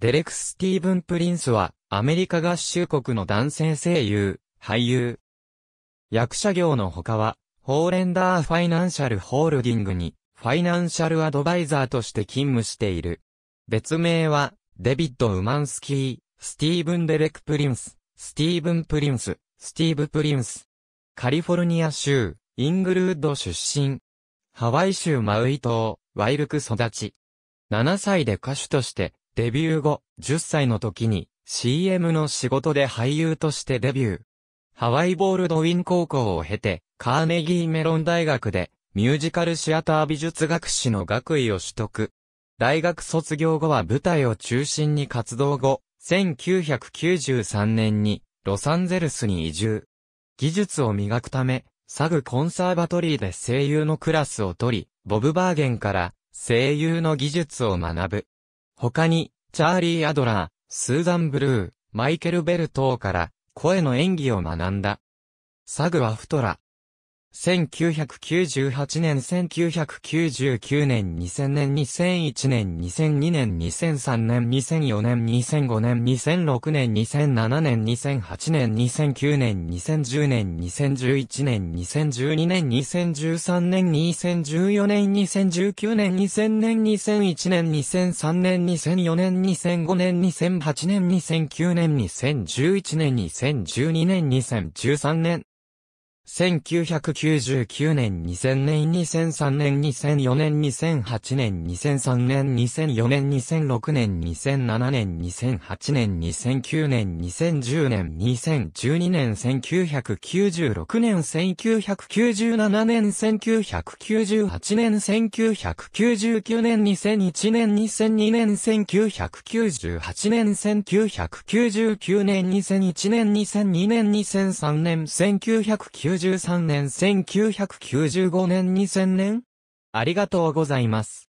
デレク・スティーブン・プリンスは、アメリカ合衆国の男性声優、俳優。役者業の他は、ホーレンダー・ファイナンシャル・ホールディングに、ファイナンシャル・アドバイザーとして勤務している。別名は、デビッド・ウマンスキー、スティーブン・デレク・プリンス、スティーブン・プリンス、スティーブ・プリンス。カリフォルニア州、イングルード出身。ハワイ州マウイ島、ワイルク育ち。7歳で歌手として、デビュー後、10歳の時に CM の仕事で俳優としてデビュー。ハワイボールドウィン高校を経て、カーネギーメロン大学でミュージカルシアター美術学士の学位を取得。大学卒業後は舞台を中心に活動後、1993年にロサンゼルスに移住。技術を磨くため、サグコンサーバトリーで声優のクラスを取り、ボブ・バーゲンから声優の技術を学ぶ。他に、チャーリー・アドラー、スーザン・ブルー、マイケル・ベル等から、声の演技を学んだ。サグはフトラ、1998年、1999年、2000年、2001年、2002年、2003年、2004年、2005年、2006年、2007年、2008年、2009年、2010年、2011年、2012年、2013年、2014年、2019年、2000年、2001年、2003年、2004年、2005年、2008年、2009年、2011年、2012年、2013年、1999年、2000年、2003年、2004年、2008年、2003年、2004年、2006年、2007年、2008年、2009年、2010年、2012年、1996年、1997年、1998年、1999年、2001年、2002年、1998年、1999年、2001年、2002年、2003年、1999 1993年1995年2000年ありがとうございます。